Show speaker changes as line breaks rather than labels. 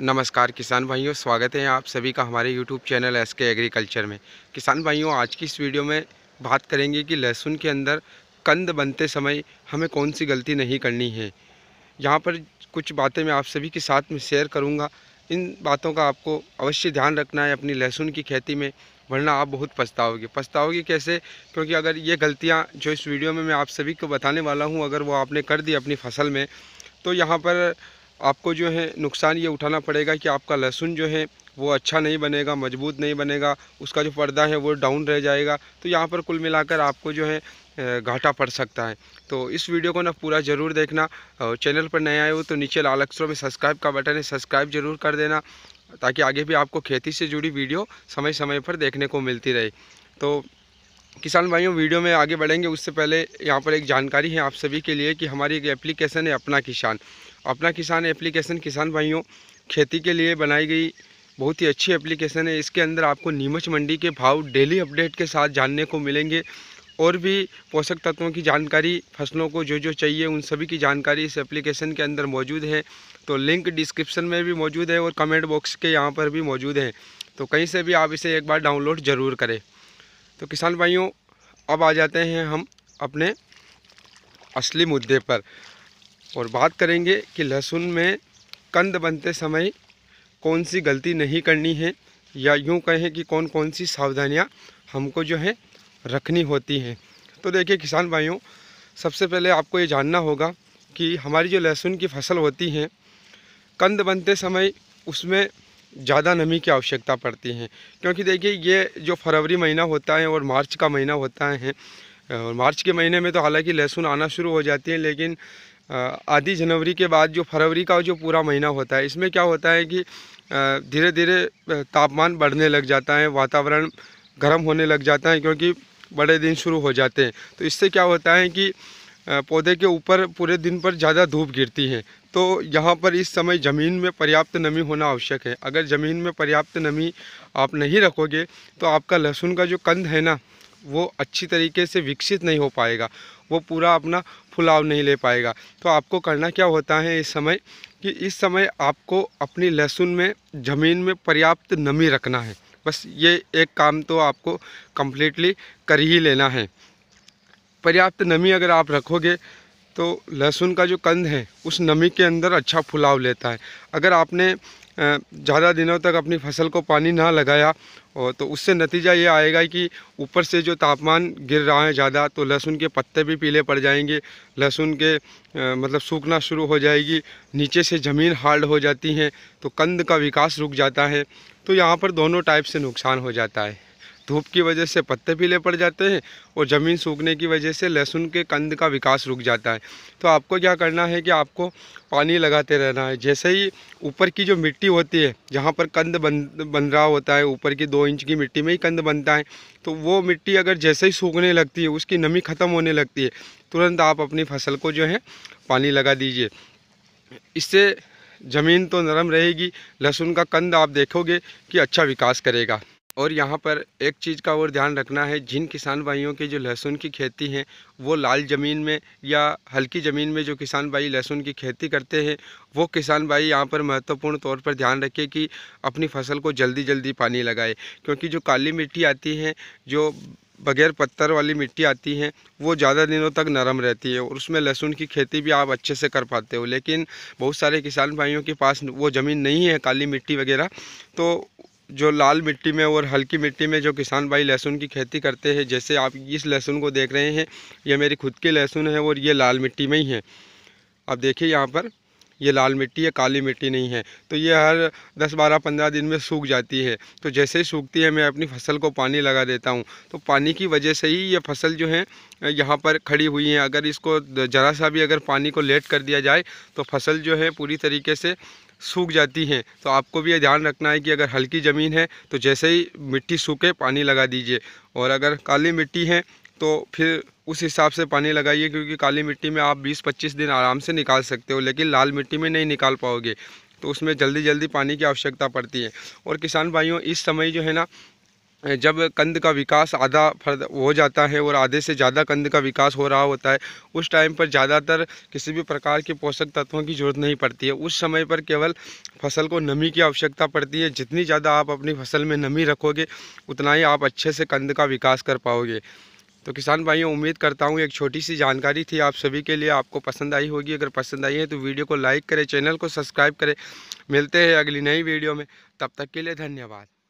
नमस्कार किसान भाइयों स्वागत है आप सभी का हमारे YouTube channel S K agriculture में किसान भाइयों आज की इस वीडियो में बात करेंगे कि लहसुन के अंदर कंद बनते समय हमें कौन सी गलती नहीं करनी है यहाँ पर कुछ बातें मैं आप सभी के साथ में शेयर करूँगा इन बातों का आपको अवश्य ध्यान रखना है अपनी लहसुन की खेती में वरना आप बहुत पछताओगे पछताओगे कैसे क्योंकि अगर ये गलतियाँ जो इस वीडियो में मैं आप सभी को बताने वाला हूँ अगर वो आपने कर दी अपनी फसल में तो यहाँ पर आपको जो है नुकसान ये उठाना पड़ेगा कि आपका लहसुन जो है वो अच्छा नहीं बनेगा मजबूत नहीं बनेगा उसका जो पर्दा है वो डाउन रह जाएगा तो यहाँ पर कुल मिलाकर आपको जो है घाटा पड़ सकता है तो इस वीडियो को ना पूरा ज़रूर देखना और चैनल पर नए आए हो तो नीचे लाल अक्षरों में सब्सक्राइब का बटन है सब्सक्राइब ज़रूर कर देना ताकि आगे भी आपको खेती से जुड़ी वीडियो समय समय पर देखने को मिलती रहे तो किसान भाइयों वीडियो में आगे बढ़ेंगे उससे पहले यहाँ पर एक जानकारी है आप सभी के लिए कि हमारी एक एप्लीकेशन है अपना किसान अपना किसान एप्लीकेशन किसान भाइयों खेती के लिए बनाई गई बहुत ही अच्छी एप्लीकेशन है इसके अंदर आपको नीमच मंडी के भाव डेली अपडेट के साथ जानने को मिलेंगे और भी पोषक तत्वों की जानकारी फसलों को जो जो चाहिए उन सभी की जानकारी इस एप्लीकेशन के अंदर मौजूद है तो लिंक डिस्क्रिप्शन में भी मौजूद है और कमेंट बॉक्स के यहाँ पर भी मौजूद है तो कहीं से भी आप इसे एक बार डाउनलोड ज़रूर करें तो किसान भाइयों अब आ जाते हैं हम अपने असली मुद्दे पर और बात करेंगे कि लहसुन में कंद बनते समय कौन सी गलती नहीं करनी है या यूँ कहें कि कौन कौन सी सावधानियाँ हमको जो है रखनी होती हैं तो देखिए किसान भाइयों सबसे पहले आपको ये जानना होगा कि हमारी जो लहसुन की फसल होती है कंद बनते समय उसमें ज़्यादा नमी की आवश्यकता पड़ती है क्योंकि देखिए ये जो फरवरी महीना होता है और मार्च का महीना होता है और मार्च के महीने में तो हालांकि लहसुन आना शुरू हो जाती है लेकिन आधी जनवरी के बाद जो फरवरी का जो पूरा महीना होता है इसमें क्या होता है कि धीरे धीरे तापमान बढ़ने लग जाता है वातावरण गर्म होने लग जाता है क्योंकि बड़े दिन शुरू हो जाते हैं तो इससे क्या होता है कि पौधे के ऊपर पूरे दिन पर ज़्यादा धूप गिरती है तो यहाँ पर इस समय ज़मीन में पर्याप्त नमी होना आवश्यक है अगर ज़मीन में पर्याप्त नमी आप नहीं रखोगे तो आपका लहसुन का जो कंद है ना वो अच्छी तरीके से विकसित नहीं हो पाएगा वो पूरा अपना फुलाव नहीं ले पाएगा तो आपको करना क्या होता है इस समय कि इस समय आपको अपनी लहसुन में ज़मीन में पर्याप्त नमी रखना है बस ये एक काम तो आपको कम्प्लीटली कर ही लेना है पर्याप्त नमी अगर आप रखोगे तो लहसुन का जो कंद है उस नमी के अंदर अच्छा फुलाव लेता है अगर आपने ज़्यादा दिनों तक अपनी फसल को पानी ना लगाया और तो उससे नतीजा ये आएगा कि ऊपर से जो तापमान गिर रहा है ज़्यादा तो लहसुन के पत्ते भी पीले पड़ जाएंगे लहसुन के आ, मतलब सूखना शुरू हो जाएगी नीचे से ज़मीन हार्ड हो जाती है तो कंद का विकास रुक जाता है तो यहाँ पर दोनों टाइप से नुकसान हो जाता है धूप की वजह से पत्ते पीले पड़ जाते हैं और ज़मीन सूखने की वजह से लहसुन के कंद का विकास रुक जाता है तो आपको क्या करना है कि आपको पानी लगाते रहना है जैसे ही ऊपर की जो मिट्टी होती है जहाँ पर कंद बन बन रहा होता है ऊपर की दो इंच की मिट्टी में ही कंद बनता है तो वो मिट्टी अगर जैसे ही सूखने लगती है उसकी नमी ख़त्म होने लगती है तुरंत आप अपनी फसल को जो है पानी लगा दीजिए इससे ज़मीन तो नरम रहेगी लहसुन का कंद आप देखोगे कि अच्छा विकास करेगा और यहाँ पर एक चीज़ का और ध्यान रखना है जिन किसान भाइयों की जो लहसुन की खेती है वो लाल ज़मीन में या हल्की ज़मीन में जो किसान भाई लहसुन की खेती करते हैं वो किसान भाई यहाँ पर महत्वपूर्ण तौर पर ध्यान रखें कि अपनी फसल को जल्दी जल्दी पानी लगाए क्योंकि जो काली मिट्टी आती है जो बगैर पत्थर वाली मिट्टी आती है वो ज़्यादा दिनों तक नरम रहती है और उसमें लहसुन की खेती भी आप अच्छे से कर पाते हो लेकिन बहुत सारे किसान भाइयों के पास वो ज़मीन नहीं है काली मिट्टी वगैरह तो जो लाल मिट्टी में और हल्की मिट्टी में जो किसान भाई लहसुन की खेती करते हैं जैसे आप इस लहसुन को देख रहे हैं ये मेरी खुद की लहसुन है और ये लाल मिट्टी में ही है अब देखिए यहाँ पर ये लाल मिट्टी है काली मिट्टी नहीं है तो ये हर 10-12-15 दिन में सूख जाती है तो जैसे ही सूखती है मैं अपनी फसल को पानी लगा देता हूँ तो पानी की वजह से ही ये फसल जो है यहाँ पर खड़ी हुई है अगर इसको ज़रा सा भी अगर पानी को लेट कर दिया जाए तो फसल जो है पूरी तरीके से सूख जाती हैं तो आपको भी ये ध्यान रखना है कि अगर हल्की ज़मीन है तो जैसे ही मिट्टी सूखे पानी लगा दीजिए और अगर काली मिट्टी है तो फिर उस हिसाब से पानी लगाइए क्योंकि काली मिट्टी में आप 20-25 दिन आराम से निकाल सकते हो लेकिन लाल मिट्टी में नहीं निकाल पाओगे तो उसमें जल्दी जल्दी पानी की आवश्यकता पड़ती है और किसान भाइयों इस समय जो है ना जब कंद का विकास आधा फर्द हो जाता है और आधे से ज़्यादा कंद का विकास हो रहा होता है उस टाइम पर ज़्यादातर किसी भी प्रकार के पोषक तत्वों की ज़रूरत नहीं पड़ती है उस समय पर केवल फसल को नमी की आवश्यकता पड़ती है जितनी ज़्यादा आप अपनी फसल में नमी रखोगे उतना ही आप अच्छे से कंद का विकास कर पाओगे तो किसान भाइयों उम्मीद करता हूँ एक छोटी सी जानकारी थी आप सभी के लिए आपको पसंद आई होगी अगर पसंद आई है तो वीडियो को लाइक करें चैनल को सब्सक्राइब करें मिलते हैं अगली नई वीडियो में तब तक के लिए धन्यवाद